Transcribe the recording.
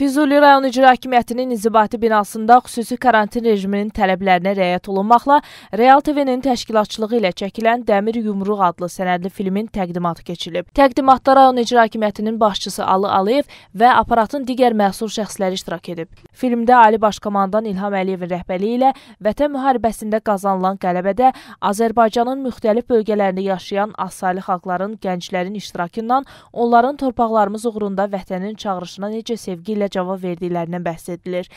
Füzuli rayon icra hakimiyyətinin inzibati binasında xüsusi karantin rejiminin tələblərinə riayət olunmaqla Real TV-nin təşkilatçılığı ilə çəkilən Dəmir Yumruq adlı sənədli filmin təqdimatı keçirilib. Təqdimatda rayon icra hakimiyyətinin başçısı Ali Aliyev və aparatın digər məsul şəxsləri iştirak edib. Filmdə Ali Başkomandan İlham Əliyevin rəhbərliyi ilə Vətən müharibəsində qazanılan qələbədə Azərbaycanın müxtəlif bölgələrində yaşayan asali xalqların, gənclərin iştirakından onların torpaqlarımız uğrunda vətənin çağırışına necə sevgi ilə cavab verdiklərindən bəhs edilir.